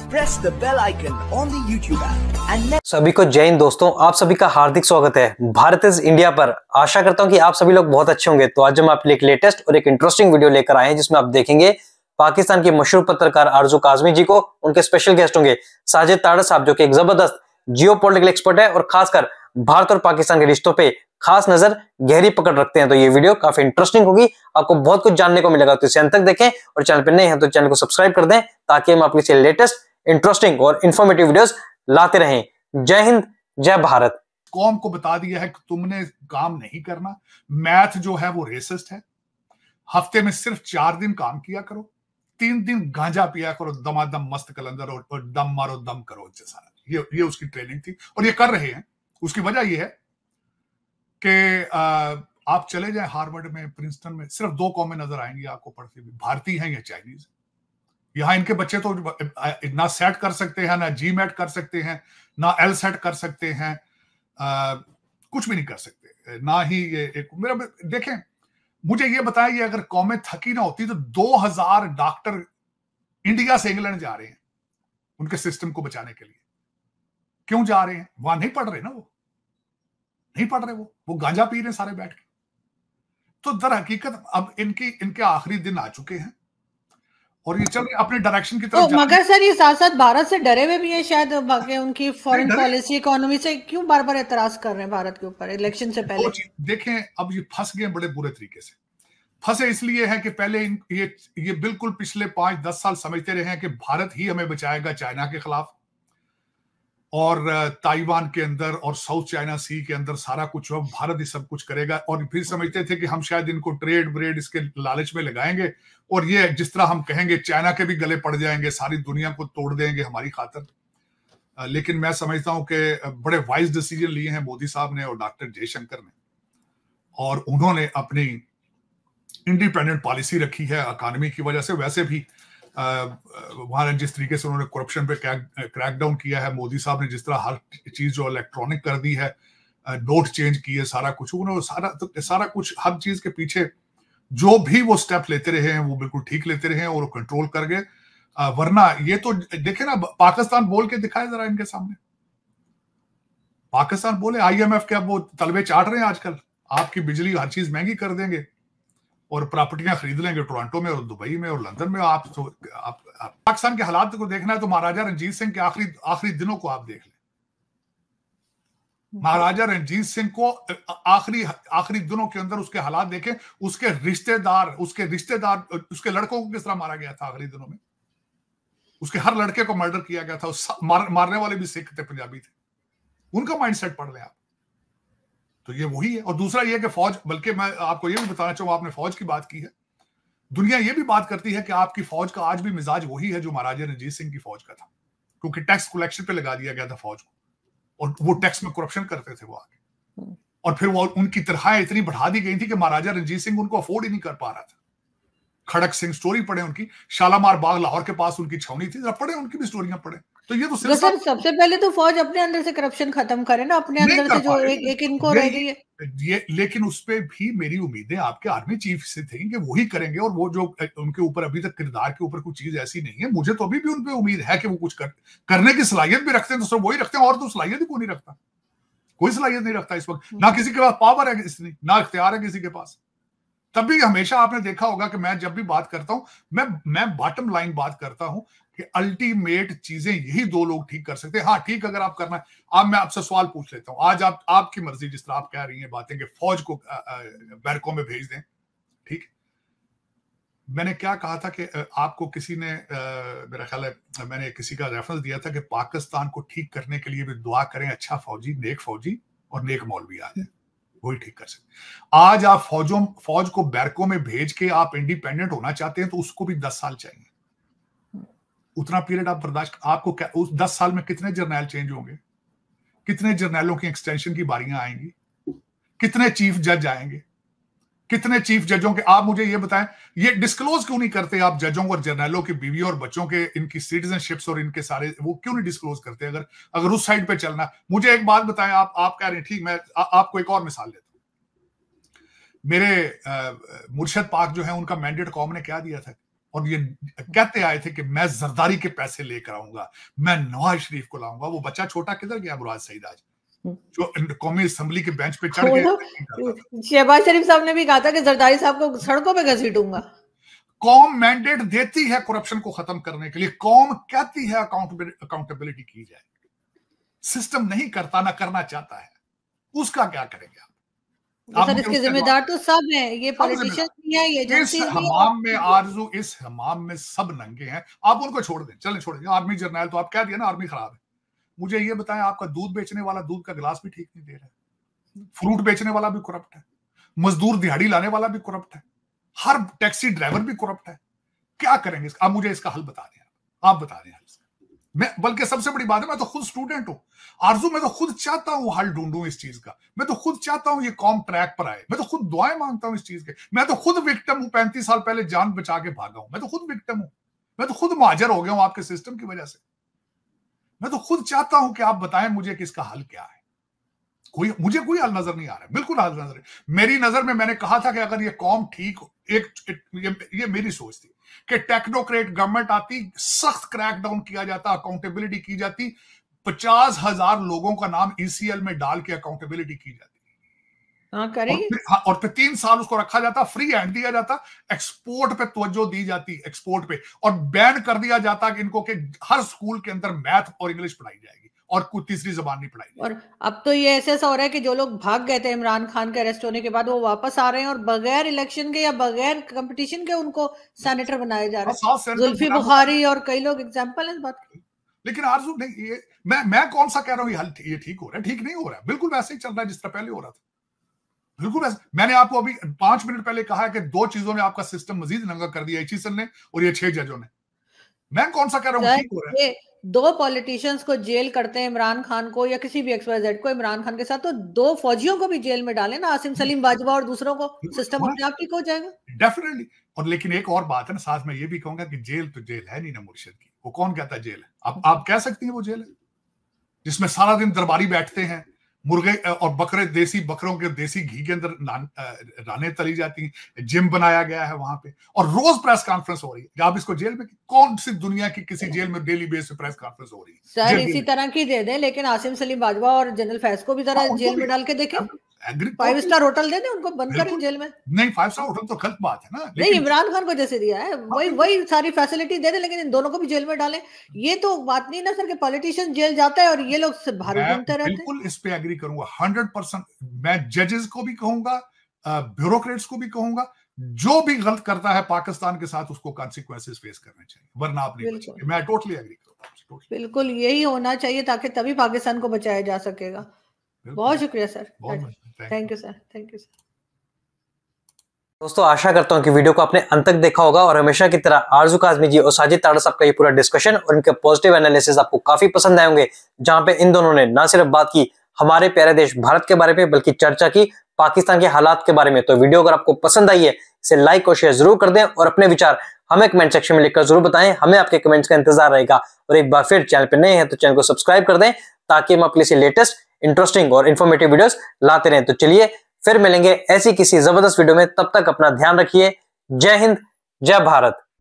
Press the bell icon on the YouTube सभी को जय हिंद दोस्तों आप सभी का हार्दिक स्वागत है भारत इज इंडिया पर आशा करता हूं कि आप सभी लोग बहुत अच्छे होंगे तो आज हम आपके लिए एक लेटेस्ट और एक इंटरेस्टिंग वीडियो लेकर आए हैं जिसमें आप देखेंगे पाकिस्तान के मशहूर पत्रकार आरजू काजमी जी को उनके स्पेशल गेस्ट होंगे साजिद ताड़ा साहब जो कि एक जबरदस्त जियो एक्सपर्ट है और खासकर भारत और पाकिस्तान के रिश्तों पे खास नजर गहरी पकड़ रखते हैं तो ये वीडियो काफी इंटरेस्टिंग होगी आपको बहुत कुछ जानने को मिलेगा तो इसे अंत तक देखें और चैनल पर नए हैं तो चैनल को सब्सक्राइब कर दें ताकि हम आपके लिए लेटेस्ट इंटरेस्टिंग और इन्फॉर्मेटिव वीडियोस लाते रहें जय हिंद जय भारत कौम को बता दिया है कि तुमने काम नहीं करना मैथ जो है वो रेसिस्ट है हफ्ते में सिर्फ चार दिन काम किया करो तीन दिन गांजा पिया करो दमा दम मस्त कलंदर और दम मारो दम करो सारा ये ये उसकी ट्रेनिंग थी और ये कर रहे हैं उसकी वजह यह है कि आप चले जाए हार्वर्ड में प्रिंसटन में सिर्फ दो कौमें नजर आएंगी आपको पढ़ते हुए भारतीय हैं या चाइनीज यहाँ इनके बच्चे तो ना सेट कर सकते हैं ना जी मेट कर सकते हैं ना एल सेट कर सकते हैं आ, कुछ भी नहीं कर सकते ना ही ये एक मेरा देखें मुझे ये बताया ये अगर कौमें थकी ना होती तो 2000 डॉक्टर इंडिया से इंग्लैंड जा रहे हैं उनके सिस्टम को बचाने के लिए क्यों जा रहे हैं वहां नहीं पढ़ रहे ना वो नहीं पढ़ रहे वो वो गांजा पी रहे सारे बैठ के तो दर हकीकत अब इनकी इनके आखिरी दिन आ चुके हैं और ये चल अपने डायरेक्शन की तरफ तो मगर सर ये साथ साथ भारत से डरे हुए भी है शायद बाकी उनकी फॉरेन पॉलिसी इकोनॉमी से क्यों बार बार एतराज कर रहे हैं भारत के ऊपर इलेक्शन से पहले देखें अब ये फंस गए बड़े बुरे तरीके से फंसे इसलिए है कि पहले इन, ये ये बिल्कुल पिछले पांच दस साल समझते रहे हैं कि भारत ही हमें बचाएगा चाइना के खिलाफ और ताइवान के अंदर और साउथ चाइना सी के अंदर सारा कुछ हुआ भारत ही सब कुछ करेगा और फिर समझते थे कि हम शायद इनको ट्रेड ब्रेड इसके लालच में लगाएंगे और ये जिस तरह हम कहेंगे चाइना के भी गले पड़ जाएंगे सारी दुनिया को तोड़ देंगे हमारी खातर लेकिन मैं समझता हूं कि बड़े वाइज डिसीजन लिए हैं मोदी साहब ने और डॉक्टर जयशंकर ने और उन्होंने अपनी इंडिपेंडेंट पॉलिसी रखी है अकानमी की वजह से वैसे भी वहां जिस तरीके से उन्होंने करप्शन पे क्रैक डाउन किया है मोदी साहब ने जिस तरह हर चीज जो इलेक्ट्रॉनिक कर दी है नोट चेंज किए सारा कुछ उन्होंने सारा तो सारा कुछ हर चीज के पीछे जो भी वो स्टेप लेते रहे हैं वो बिल्कुल ठीक लेते रहे हैं और कंट्रोल कर गए वरना ये तो देखे ना पाकिस्तान बोल के दिखाए जरा इनके सामने पाकिस्तान बोले आईएमएफ के अब वो तलबे चाट रहे हैं आजकल आपकी बिजली हर चीज महंगी कर देंगे और प्रॉपर्टियां खरीद लेंगे टोरंटो में और दुबई में और लंदन में आप तो, आप, आप पाकिस्तान के हालात को देखना है तो महाराजा रंजीत सिंह के आखिरी आखिरी दिनों को आप देख लें हम्म। महाराजा रंजीत सिंह को आखिरी आखिरी दिनों के अंदर उसके हालात देखें उसके रिश्तेदार उसके रिश्तेदार उसके लड़कों को किस तरह मारा गया था आखिरी दिनों में उसके हर लड़के को मर्डर किया गया था मार, मारने वाले भी सिख थे पंजाबी थे उनका माइंडसेट पढ़ लें आप तो ये वही है और दूसरा ये कि फौज बल्कि मैं आपको ये भी बताना चाहूँ आपने फौज की बात की है दुनिया ये भी बात करती है कि आपकी फौज का आज भी मिजाज वही है जो महाराजा रंजीत सिंह की फौज का था क्योंकि टैक्स कलेक्शन पे लगा दिया गया था फौज को और वो टैक्स में करप्शन करते थे वो आगे और फिर वो उनकी तरह इतनी बढ़ा दी गई थी कि महाराजा रंजीत सिंह उनको अफोर्ड ही नहीं कर पा रहा था खड़क सिंह स्टोरी पढ़े उनकी शालामार बाग लाहौर के पास उनकी छावनी थी पढ़े उनकी भी स्टोरियां पढ़े तो ये तो सिर्फ सब... सबसे पहले तो फौज अपने अंदर से करप्शन खत्म करे ना अपने अंदर से जो एक, एक इनको रह गई है ये लेकिन उस पर भी मेरी उम्मीदें आपके आर्मी चीफ से थी कि वही करेंगे और वो जो उनके ऊपर अभी तक किरदार के ऊपर कुछ चीज ऐसी नहीं है मुझे तो अभी भी उनपे उम्मीद है कि वो कुछ कर, करने की सलाहियत भी रखते हैं तो सर वही रखते हैं और तो सलाहियत ही को नहीं रखता कोई सलाहियत नहीं रखता इस वक्त ना हम्म। किसी के पास पावर है किसी ना इख्तियार है किसी के पास तब भी हमेशा आपने देखा होगा कि मैं जब भी बात करता हूं मैं मैं बॉटम लाइन बात करता हूं कि अल्टीमेट चीजें यही दो लोग ठीक कर सकते हैं हाँ ठीक अगर आप करना है आप मैं आपसे सवाल पूछ लेता हूं आज आप आपकी मर्जी जिस तरह आप कह रही हैं बातें कि फौज को बैरकों में भेज दें ठीक मैंने क्या कहा था कि आपको किसी ने मेरा ख्याल है मैंने किसी का रेफरेंस दिया था कि पाकिस्तान को ठीक करने के लिए भी दुआ करें अच्छा फौजी नेक फौजी और नेक मौलवी आ जाए वही ठीक कर सकते आज आप फौजों फौज को बैरकों में भेज के आप इंडिपेंडेंट होना चाहते हैं तो उसको भी दस साल चाहिए उतना पीरियड आप बर्दाश्त आपको क्या उस दस साल में कितने जर्नैल चेंज होंगे कितने जर्नैलों की एक्सटेंशन की बारियां आएंगी कितने चीफ जज आएंगे कितने चीफ जजों के आप मुझे ये बताएं ये डिस्क्लोज क्यों नहीं करते आप जजों और जर्नलों की बीवी और बच्चों के इनकी सिटीजनशिप्स और इनके सारे वो क्यों नहीं डिस्क्लोज करते अगर अगर उस साइड पे चलना मुझे एक बात बताएं आप आप कह रहे हैं ठीक मैं आ, आपको एक और मिसाल देता हूँ मेरे मुर्शद पाक जो है उनका मैंडेट कॉम ने क्या दिया था और ये कहते आए थे कि मैं जरदारी के पैसे लेकर आऊंगा मैं नवाज शरीफ को लाऊंगा वो बच्चा छोटा किधर गया मुराद सईद आज जो कौमी असम्बली के बेंच पे चढ़ गए तो शहबाज शरीफ साहब ने भी कहा था कि जरदारी साहब को सड़कों पे घसीटूंगा कौम मैंडेट देती है करप्शन को खत्म करने के लिए कौम कहती है अकाउंटेबिलिटी की जाए सिस्टम नहीं करता ना करना चाहता है उसका क्या करेंगे आप तो जिम्मेदार तो सब है ये ये हमाम में आज इस हमाम में सब नंगे हैं आप उनको छोड़ दें चलें छोड़ दें आर्मी जर्नल तो आप कह दिया ना आर्मी खराब है मुझे ये बताएं आपका दूध बेचने वाला दूध का गिलास भी ठीक नहीं दे रहा है फ्रूट बेचने वाला भी करप्ट है मजदूर दिहाड़ी लाने वाला भी करप्ट है हर टैक्सी ड्राइवर भी करप्ट है क्या करेंगे इसका? आप मुझे इसका हल बता दें आप बता दें हल मैं बल्कि सबसे बड़ी बात है मैं तो खुद स्टूडेंट हूं आरजू मैं तो खुद चाहता हूं हल ढूंढूं इस चीज का मैं तो खुद चाहता हूं ये कॉम ट्रैक पर आए मैं तो खुद दुआएं मांगता हूं इस चीज के मैं तो खुद विक्टिम हूं पैंतीस साल पहले जान बचा के भागा हूं मैं तो खुद विक्टिम हूं मैं तो खुद माजर हो गया हूं आपके सिस्टम की वजह से मैं तो खुद चाहता हूं कि आप बताएं मुझे किसका हल क्या है कोई मुझे कोई हल नजर नहीं आ रहा है बिल्कुल हल नजर मेरी नजर में मैंने कहा था कि अगर ये कॉम ठीक एक ये, ये मेरी सोच थी कि टेक्नोक्रेट गवर्नमेंट आती सख्त क्रैकडाउन किया जाता अकाउंटेबिलिटी की जाती पचास हजार लोगों का नाम ईसीएल e में डाल के अकाउंटेबिलिटी की जाती हाँ, करेंगे हाँ, और, फिर तीन साल उसको रखा जाता फ्री हैंड दिया जाता एक्सपोर्ट पे तवज्जो दी जाती एक्सपोर्ट पे और बैन कर दिया जाता कि इनको के हर स्कूल के अंदर मैथ और इंग्लिश पढ़ाई जाएगी और कोई तीसरी जबान नहीं पढ़ाई और अब तो ये ऐसा ऐसा हो रहा है कि जो लोग भाग गए थे इमरान खान के अरेस्ट होने के बाद वो वापस आ रहे हैं और बगैर इलेक्शन के या बगैर कंपटीशन के उनको सेनेटर बनाया जा रहा है हाँ, जुल्फी बुखारी और कई लोग एग्जाम्पल है इस बात लेकिन आरजू नहीं ये मैं मैं कौन सा कह रहा हूँ ये ठीक हो रहा है ठीक नहीं हो रहा है बिल्कुल वैसे ही चल रहा है जिस तरह पहले हो रहा था बिल्कुल मैंने आपको अभी पांच मिनट पहले कहा है कि दो चीजों में आपका सिस्टम मजीद नंगा कर दिया एचीसन ने और ये छह जजों ने मैं कौन सा कह रहा हूँ दो पॉलिटिशियंस को जेल करते हैं इमरान खान को या किसी भी एक्सपायर को इमरान खान के साथ तो दो फौजियों को भी जेल में डालें ना आसिम सलीम बाजवा और दूसरों को सिस्टम अपने आप ठीक हो जाएगा डेफिनेटली और लेकिन एक और बात है ना साथ में ये भी कहूंगा कि जेल तो जेल है नहीं ना मुर्शिद की वो कौन कहता है जेल है आप आप कह सकती है वो जेल है जिसमें सारा दिन दरबारी बैठते हैं मुर्गे और बकरे देसी बकरों के देसी घी के अंदर राने तली जाती हैं जिम बनाया गया है वहां पे और रोज प्रेस कॉन्फ्रेंस हो रही है आप इसको जेल में कौन सी दुनिया की किसी जेल में डेली बेस पे प्रेस कॉन्फ्रेंस हो रही है सर इसी तरह की दे दें लेकिन आसिम सलीम बाजवा और जनरल फैज को भी जरा हाँ, जेल में डाल के देखें फाइव स्टार होटल दे उनको बंद करें जेल में नहीं फाइव स्टार होटल तो गलत बात है ना नहीं इमरान खान को जैसे दिया है हाँ, वही वही सारी फैसिलिटी दे दे लेकिन इन दोनों को भी जेल में डाले ये तो बात नहीं ना सर कि पॉलिटिशियन जेल जाता है और ये लोग घूमते रहते बिल्कुल इस पे एग्री करूंगा हंड्रेड परसेंट मैं जजेस को भी कहूंगा ब्यूरोक्रेट्स को भी कहूंगा जो भी गलत करता है पाकिस्तान के साथ उसको कॉन्सिक्वेंसेस फेस करने चाहिए वरना आप नहीं मैं टोटली एग्री करूंगा बिल्कुल यही होना चाहिए ताकि तभी पाकिस्तान को बचाया जा सकेगा बहुत शुक्रिया सर बहुत thank you sir thank you sir दोस्तों आशा करता हूं कि वीडियो को आपने अंत तक देखा होगा और हमेशा की तरह आरजू काजमी जी और साजिद ताड़ा साहब का ये पूरा डिस्कशन और इनके पॉजिटिव एनालिसिस आपको काफी पसंद आए होंगे जहां पे इन दोनों ने ना सिर्फ बात की हमारे प्यारे देश भारत के बारे में बल्कि चर्चा की पाकिस्तान के हालात के बारे में तो वीडियो अगर आपको पसंद आई है इसे लाइक और शेयर जरूर कर दें और अपने विचार हमें कमेंट सेक्शन में लिखकर जरूर बताएं हमें आपके कमेंट्स का इंतजार रहेगा और एक बार फिर चैनल पर नए हैं तो चैनल को सब्सक्राइब कर दें ताकि हम अपने लेटेस्ट इंटरेस्टिंग और इन्फॉर्मेटिव वीडियोस लाते रहें तो चलिए फिर मिलेंगे ऐसी किसी जबरदस्त वीडियो में तब तक अपना ध्यान रखिए जय हिंद जय भारत